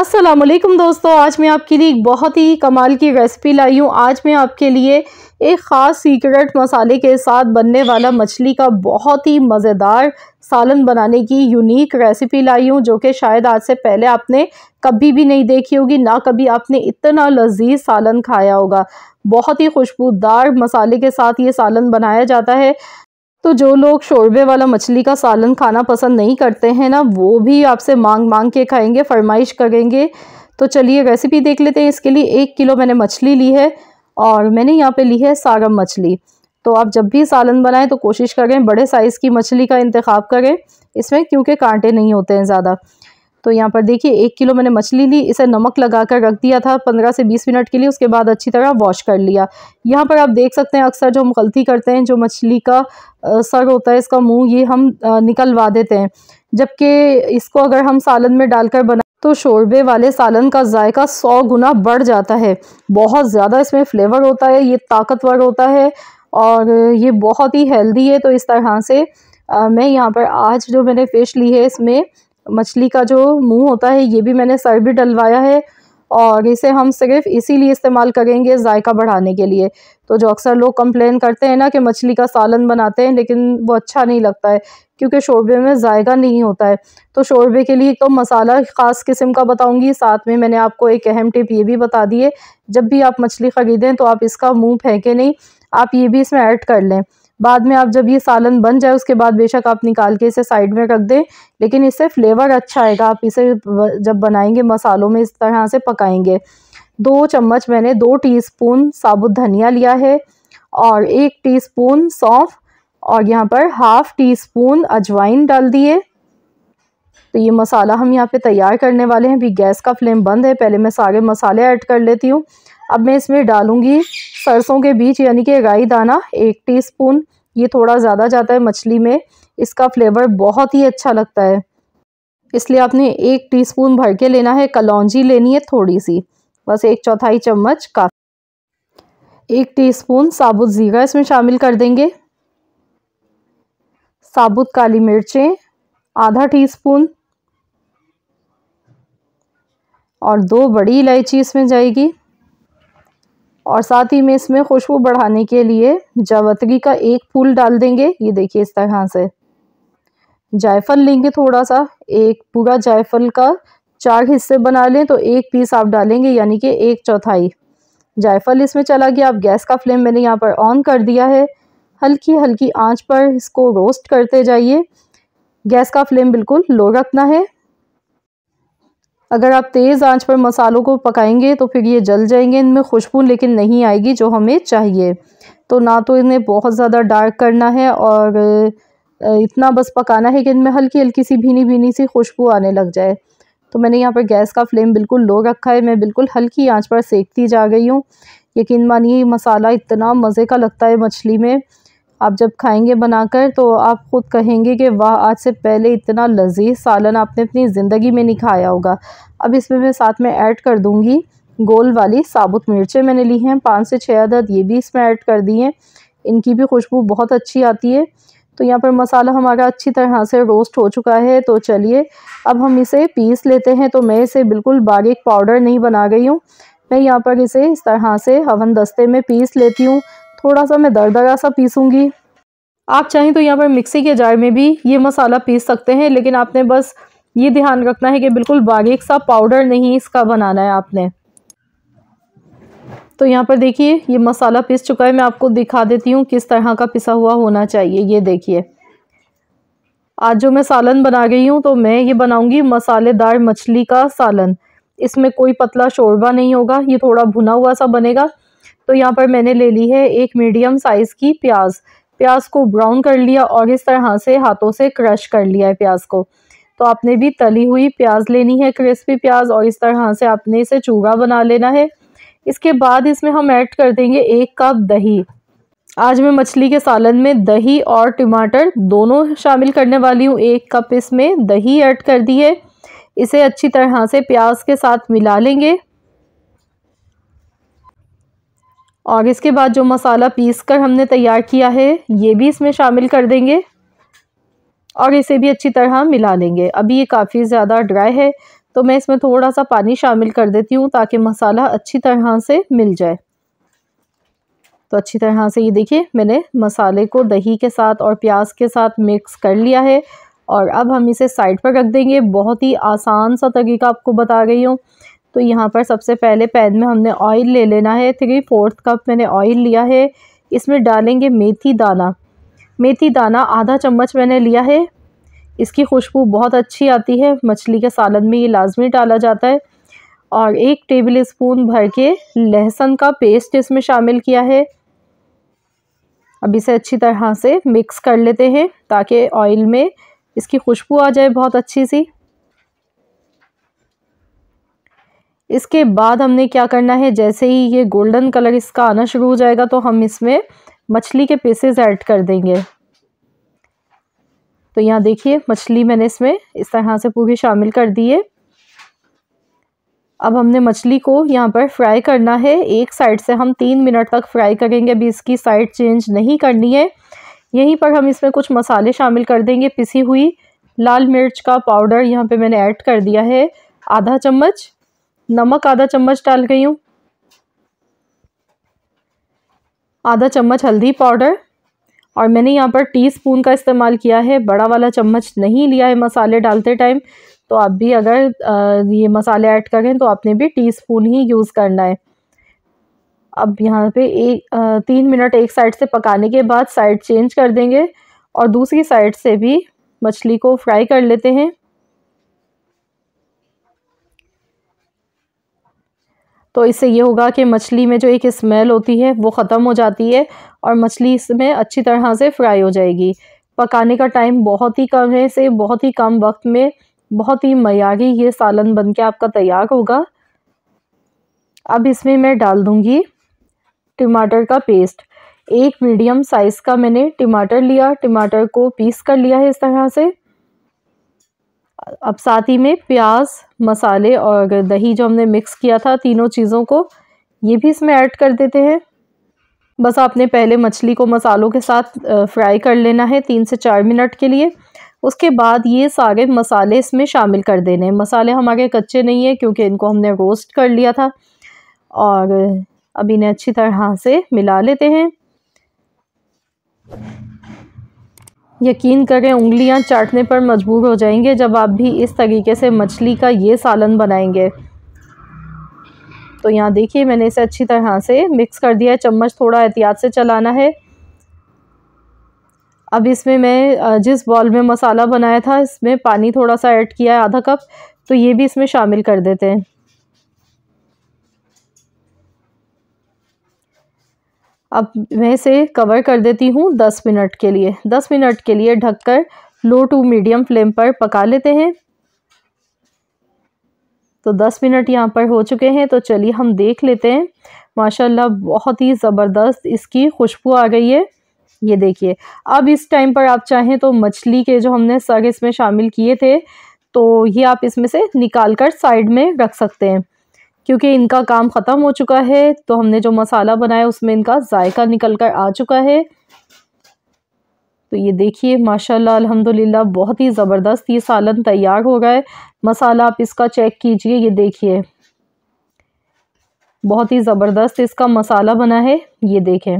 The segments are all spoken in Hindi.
असलम दोस्तों आज मैं आपके लिए एक बहुत ही कमाल की रेसिपी लाई हूँ आज मैं आपके लिए एक ख़ास सीक्रेट मसाले के साथ बनने वाला मछली का बहुत ही मज़ेदार सालन बनाने की यूनिक रेसिपी लाई हूँ जो कि शायद आज से पहले आपने कभी भी नहीं देखी होगी ना कभी आपने इतना लजीज सालन खाया होगा बहुत ही खुशबूदार मसाले के साथ ये सालन बनाया जाता है तो जो लोग शोरबे वाला मछली का सालन खाना पसंद नहीं करते हैं ना वो भी आपसे मांग मांग के खाएंगे फरमाइश करेंगे तो चलिए रेसिपी देख लेते हैं इसके लिए एक किलो मैंने मछली ली है और मैंने यहाँ पे ली है सागम मछली तो आप जब भी सालन बनाएं तो कोशिश करें बड़े साइज़ की मछली का इंतखब करें इसमें क्योंकि कांटे नहीं होते हैं ज़्यादा तो यहाँ पर देखिए एक किलो मैंने मछली ली इसे नमक लगा कर रख दिया था पंद्रह से बीस मिनट के लिए उसके बाद अच्छी तरह वॉश कर लिया यहाँ पर आप देख सकते हैं अक्सर जो हम गलती करते हैं जो मछली का सर होता है इसका मुंह ये हम निकलवा देते हैं जबकि इसको अगर हम सालन में डालकर बना तो शोरबे वाले सालन का जायका सौ गुना बढ़ जाता है बहुत ज़्यादा इसमें फ्लेवर होता है ये ताकतवर होता है और ये बहुत ही हेल्दी है तो इस तरह से आ, मैं यहाँ पर आज जो मैंने फ़िश ली है इसमें मछली का जो मुंह होता है ये भी मैंने सर भी डलवाया है और इसे हम सिर्फ इसीलिए इस्तेमाल करेंगे जायका बढ़ाने के लिए तो जो अक्सर लोग कंप्लेन करते हैं ना कि मछली का सालन बनाते हैं लेकिन वो अच्छा नहीं लगता है क्योंकि शोरबे में जायका नहीं होता है तो शोरबे के लिए तो मसाला ख़ास किस्म का बताऊंगी साथ में मैंने आपको एक अहम टिप ये भी बता दी है जब भी आप मछली ख़रीदें तो आप इसका मुँह फेंकें नहीं आप ये भी इसमें ऐड कर लें बाद में आप जब ये सालन बन जाए उसके बाद बेशक आप निकाल के इसे साइड में रख दें लेकिन इससे फ्लेवर अच्छा आएगा आप इसे जब बनाएंगे मसालों में इस तरह से पकाएंगे दो चम्मच मैंने दो टीस्पून साबुत धनिया लिया है और एक टीस्पून सौंफ और यहाँ पर हाफ़ टी स्पून अजवाइन डाल दिए तो ये मसाला हम यहाँ पे तैयार करने वाले हैं भी गैस का फ्लेम बंद है पहले मैं सारे मसाले ऐड कर लेती हूँ अब मैं इसमें डालूंगी सरसों के बीज यानी कि राई दाना एक टीस्पून ये थोड़ा ज़्यादा जाता है मछली में इसका फ्लेवर बहुत ही अच्छा लगता है इसलिए आपने एक टीस्पून भर के लेना है कलौजी लेनी है थोड़ी सी बस एक चौथाई चम्मच का एक टीस्पून साबुत ज़ीरा इसमें शामिल कर देंगे साबुत काली मिर्चें आधा टीस्पून और दो बड़ी इलायची इसमें जाएगी और साथ ही में इसमें खुशबू बढ़ाने के लिए जावतगी का एक फूल डाल देंगे ये देखिए इस तरह से जायफल लेंगे थोड़ा सा एक पूरा जायफल का चार हिस्से बना लें तो एक पीस आप डालेंगे यानी कि एक चौथाई जायफल इसमें चला गया आप गैस का फ्लेम मैंने यहाँ पर ऑन कर दिया है हल्की हल्की आंच पर इसको रोस्ट करते जाइए गैस का फ्लेम बिल्कुल लो रखना है अगर आप तेज़ आंच पर मसालों को पकाएंगे तो फिर ये जल जाएंगे इनमें खुशबू लेकिन नहीं आएगी जो हमें चाहिए तो ना तो इन्हें बहुत ज़्यादा डार्क करना है और इतना बस पकाना है कि इनमें हल्की हल्की सी भीनी भीनी सी खुशबू आने लग जाए तो मैंने यहाँ पर गैस का फ्लेम बिल्कुल लो रखा है मैं बिल्कुल हल्की आँच पर सेकती जा गई हूँ यकीन मानिए मसाला इतना मज़े का लगता है मछली में आप जब खाएंगे बनाकर तो आप ख़ुद कहेंगे कि वाह आज से पहले इतना लजीज सालन आपने अपनी ज़िंदगी में नहीं खाया होगा अब इसमें मैं साथ में ऐड कर दूँगी गोल वाली साबुत मिर्चें मैंने ली हैं पाँच से छः अदद ये भी इसमें ऐड कर दी हैं इनकी भी खुशबू बहुत अच्छी आती है तो यहाँ पर मसाला हमारा अच्छी तरह से रोस्ट हो चुका है तो चलिए अब हम इसे पीस लेते हैं तो मैं इसे बिल्कुल बारीक पाउडर नहीं बना गई हूँ मैं यहाँ पर इसे इस तरह से हवन दस्ते में पीस लेती हूँ थोड़ा सा मैं दरदरा सा पीसूँगी आप चाहें तो यहाँ पर मिक्सी के जार में भी ये मसाला पीस सकते हैं लेकिन आपने बस ये ध्यान रखना है कि बिल्कुल बारीक सा पाउडर नहीं इसका बनाना है आपने तो यहाँ पर देखिए ये मसाला पिस चुका है मैं आपको दिखा देती हूँ किस तरह का पिसा हुआ होना चाहिए ये देखिए आज जो मैं सालन बना रही हूँ तो मैं ये बनाऊँगी मसालेदार मछली का सालन इसमें कोई पतला शोरबा नहीं होगा ये थोड़ा भुना हुआ सा बनेगा तो यहाँ पर मैंने ले ली है एक मीडियम साइज़ की प्याज प्याज को ब्राउन कर लिया और इस तरह से हाथों से क्रश कर लिया है प्याज को तो आपने भी तली हुई प्याज लेनी है क्रिस्पी प्याज और इस तरह से आपने इसे चूड़ा बना लेना है इसके बाद इसमें हम ऐड कर देंगे एक कप दही आज मैं मछली के सालन में दही और टमाटर दोनों शामिल करने वाली हूँ एक कप इसमें दही ऐड कर दी है इसे अच्छी तरह से प्याज के साथ मिला लेंगे और इसके बाद जो मसाला पीस कर हमने तैयार किया है ये भी इसमें शामिल कर देंगे और इसे भी अच्छी तरह मिला लेंगे अभी ये काफ़ी ज़्यादा ड्राई है तो मैं इसमें थोड़ा सा पानी शामिल कर देती हूँ ताकि मसाला अच्छी तरह से मिल जाए तो अच्छी तरह से ये देखिए मैंने मसाले को दही के साथ और प्याज के साथ मिक्स कर लिया है और अब हम इसे साइड पर रख देंगे बहुत ही आसान सा तरीका आपको बता रही हूँ तो यहाँ पर सबसे पहले पैन में हमने ऑयल ले लेना है थ्री फोर्थ कप मैंने ऑयल लिया है इसमें डालेंगे मेथी दाना मेथी दाना आधा चम्मच मैंने लिया है इसकी खुशबू बहुत अच्छी आती है मछली के सालन में ये लाजमी डाला जाता है और एक टेबल स्पून भर के लहसुन का पेस्ट इसमें शामिल किया है अब इसे अच्छी तरह से मिक्स कर लेते हैं ताकि ऑयल में इसकी खुशबू आ जाए बहुत अच्छी सी इसके बाद हमने क्या करना है जैसे ही ये गोल्डन कलर इसका आना शुरू हो जाएगा तो हम इसमें मछली के पीसेस ऐड कर देंगे तो यहाँ देखिए मछली मैंने इसमें इस तरह से पूरी शामिल कर दी है अब हमने मछली को यहाँ पर फ्राई करना है एक साइड से हम तीन मिनट तक फ्राई करेंगे अभी इसकी साइड चेंज नहीं करनी है यहीं पर हम इसमें कुछ मसाले शामिल कर देंगे पिसी हुई लाल मिर्च का पाउडर यहाँ पे मैंने ऐड कर दिया है आधा चम्मच नमक आधा चम्मच डाल गई हूँ आधा चम्मच हल्दी पाउडर और मैंने यहाँ पर टीस्पून का इस्तेमाल किया है बड़ा वाला चम्मच नहीं लिया है मसाले डालते टाइम तो आप भी अगर ये मसाले ऐड करें तो आपने भी टीस्पून ही यूज़ करना है अब यहाँ पे एक तीन मिनट एक साइड से पकाने के बाद साइड चेंज कर देंगे और दूसरी साइड से भी मछली को फ्राई कर लेते हैं तो इससे ये होगा कि मछली में जो एक स्मेल होती है वो ख़त्म हो जाती है और मछली इसमें अच्छी तरह से फ्राई हो जाएगी पकाने का टाइम बहुत ही कम है इसे बहुत ही कम वक्त में बहुत ही मयारी ये सालन बन के आपका तैयार होगा अब इसमें मैं डाल दूँगी टमाटर का पेस्ट एक मीडियम साइज़ का मैंने टमाटर लिया टमाटर को पीस कर लिया है इस तरह से अब साथ ही में प्याज मसाले और दही जो हमने मिक्स किया था तीनों चीज़ों को ये भी इसमें ऐड कर देते हैं बस आपने पहले मछली को मसालों के साथ फ्राई कर लेना है तीन से चार मिनट के लिए उसके बाद ये सारे मसाले इसमें शामिल कर देने मसाले हमारे कच्चे नहीं हैं क्योंकि इनको हमने रोस्ट कर लिया था और अब इन्हें अच्छी तरह से मिला लेते हैं यकीन करें उंगलियां चाटने पर मजबूर हो जाएंगे जब आप भी इस तरीके से मछली का ये सालन बनाएंगे तो यहाँ देखिए मैंने इसे अच्छी तरह से मिक्स कर दिया है चम्मच थोड़ा एहतियात से चलाना है अब इसमें मैं जिस बॉल में मसाला बनाया था इसमें पानी थोड़ा सा ऐड किया है आधा कप तो ये भी इसमें शामिल कर देते हैं अब मैं इसे कवर कर देती हूँ दस मिनट के लिए दस मिनट के लिए ढककर लो टू मीडियम फ्लेम पर पका लेते हैं तो दस मिनट यहाँ पर हो चुके हैं तो चलिए हम देख लेते हैं माशाल्लाह बहुत ही ज़बरदस्त इसकी खुशबू आ गई है ये देखिए अब इस टाइम पर आप चाहें तो मछली के जो हमने सग इसमें शामिल किए थे तो ये आप इसमें से निकाल कर साइड में रख सकते हैं क्योंकि इनका काम ख़त्म हो चुका है तो हमने जो मसाला बनाया उसमें इनका जायका निकल कर आ चुका है तो ये देखिए माशाल्लाह अल्हम्दुलिल्लाह बहुत ही ज़बरदस्त ये सालन तैयार हो गया है मसाला आप इसका चेक कीजिए ये देखिए बहुत ही ज़बरदस्त इसका मसाला बना है ये देखें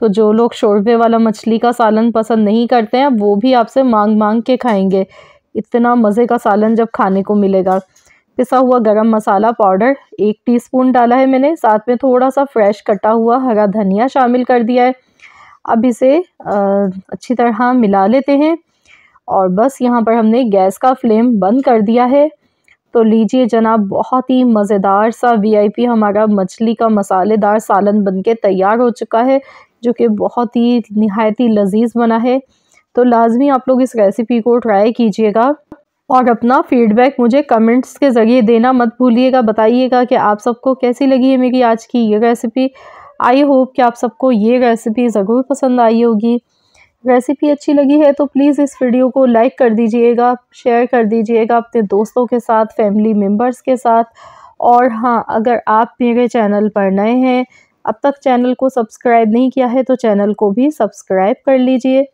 तो जो लोग शोरबे वाला मछली का सालन पसंद नहीं करते हैं वो भी आपसे मांग मांग के खाएंगे इतना मज़े का सालन जब खाने को मिलेगा पिसा हुआ गरम मसाला पाउडर एक टीस्पून डाला है मैंने साथ में थोड़ा सा फ्रेश कटा हुआ हरा धनिया शामिल कर दिया है अब इसे अच्छी तरह मिला लेते हैं और बस यहाँ पर हमने गैस का फ्लेम बंद कर दिया है तो लीजिए जनाब बहुत ही मज़ेदार सा वीआईपी हमारा मछली का मसालेदार सालन बनके तैयार हो चुका है जो कि बहुत ही नहायती लजीज बना है तो लाजमी आप लोग इस रेसिपी को ट्राई कीजिएगा और अपना फीडबैक मुझे कमेंट्स के ज़रिए देना मत भूलिएगा बताइएगा कि आप सबको कैसी लगी है मेरी आज की ये रेसिपी आई होप कि आप सबको ये रेसिपी ज़रूर पसंद आई होगी रेसिपी अच्छी लगी है तो प्लीज़ इस वीडियो को लाइक कर दीजिएगा शेयर कर दीजिएगा अपने दोस्तों के साथ फैमिली मेम्बर्स के साथ और हाँ अगर आप मेरे चैनल पर नए हैं अब तक चैनल को सब्सक्राइब नहीं किया है तो चैनल को भी सब्सक्राइब कर लीजिए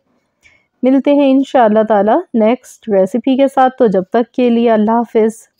मिलते हैं इन ताला नेक्स्ट रेसिपी के साथ तो जब तक के लिए अल्लाह हाफिज़